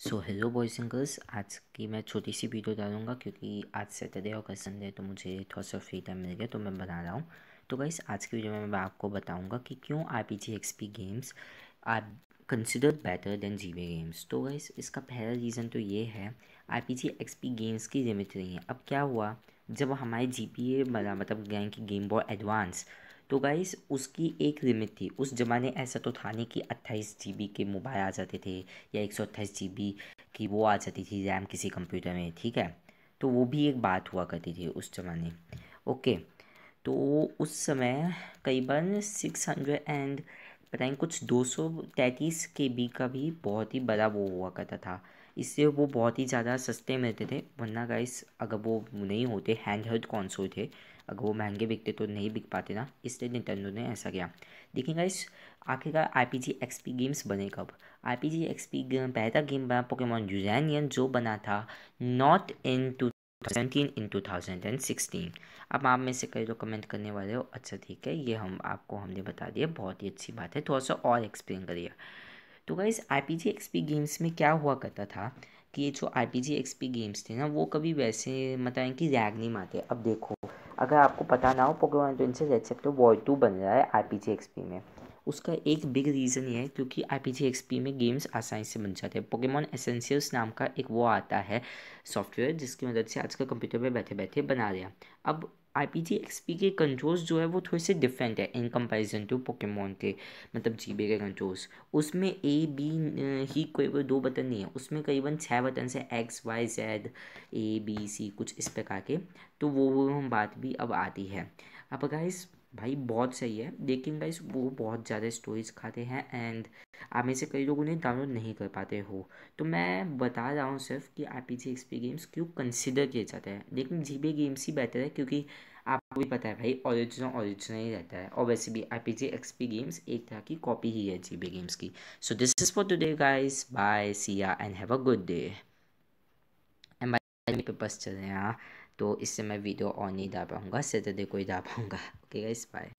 So hello boys and girls आज की मैं छोटी सी वीडियो डालूंगा क्योंकि आज सैटरडे और कल संडे तो मुझे थोड़ा सा फ्री टाइम मिल गया तो मैं बना रहा हूँ तो गाइस आज की वीडियो में मैं आपको बताऊंगा कि क्यों R P G X P games are consider better than G B games तो गाइस इसका पहला रीज़न तो ये है R P G X P games की लिमिट नहीं है अब क्या हुआ जब हमारे जी पी ए मतलब यानी कि गेम बॉय एडवांस तो गाइस उसकी एक लिमिट थी उस ज़माने ऐसा तो था नहीं कि अट्ठाईस जी के मोबाइल आ जाते थे या एक सौ अट्ठाईस जी की वो आ जाती थी रैम किसी कंप्यूटर में ठीक है तो वो भी एक बात हुआ करती थी उस ज़माने ओके तो उस समय करीबन सिक्स हंड्रेड एंड बताएं कुछ दो सौ तैंतीस के बी का भी बहुत ही बड़ा वो हुआ करता था इससे वो बहुत ही ज़्यादा सस्ते मिलते थे वरना गाइस अगर वो नहीं होते हैंड हेल्ड कौनसोल थे अगर वो महंगे बिकते तो नहीं बिक पाते ना इसलिए निटेंडो ने ऐसा किया देखिए गाइस आखिरकार I P G X P games बने कब I P G X P पहला गेम बना पोकेमॉन यूजैनियन जो बना था not in two seventeen in sixteen अब आप में से कई लोग कमेंट करने वाले हो अच्छा ठीक है ये हम आपको हमने बता दिया बहुत ही अच्छी बात है थोड़ा सा और एक्सप्लेन करिए तो guys I P G X P games में क्या हुआ करता था कि ये जो I P G XP games थे ना वो कभी वैसे मतलब कि रैग नहीं मारते अब देखो अगर आपको पता ना हो Pokemon twin red sector war two बन रहा है आई पी जी एक्सपी में उसका एक बिग रीज़न ये है क्योंकि आई पी जी एक्सपी में गेम्स आसानी से बन जाते हैं पोकेमॉन एसेंशियल्स नाम का एक वो आता है सॉफ्टवेयर जिसकी मदद से आजकल कंप्यूटर पर बैठे बैठे बना रहे हैं अब आई पी जी एक्सपी के कंट्रोल्स जो है वो थोड़े से डिफरेंट है इन कंपैरिजन टू पोकेमॉन के मतलब जी बी के कंट्रोल्स उसमें ए बी ही कोई कोई दो बटन नहीं है उसमें करीबन छः बटन से X Y Z A B C कुछ इस प्रकार के तो वो वो हम बात भी अब आती है अब गाइस भाई बहुत सही है लेकिन गाइस वो बहुत ज़्यादा स्टोरीज खाते हैं एंड आप में से कई लोग उन्हें डाउनलोड नहीं कर पाते हो तो मैं बता रहा हूँ सिर्फ कि R P G XP games क्यों कंसिडर किए जाते हैं लेकिन जी बी गेम्स ही बेहतर है क्योंकि आपको भी पता है भाई ओरिजिनल ओरिजिनल ही रहता है और वैसे भी R P G XP games एक तरह की कॉपी ही है जी बी गेम्स की so this is for today guys bye सिया and have a good day and bye papers चल रहे हैं हाँ। तो इससे मैं वीडियो ऑन नहीं दा पाऊँगा सैटरडे को ही दा पाऊँगा ओके गाइस बाय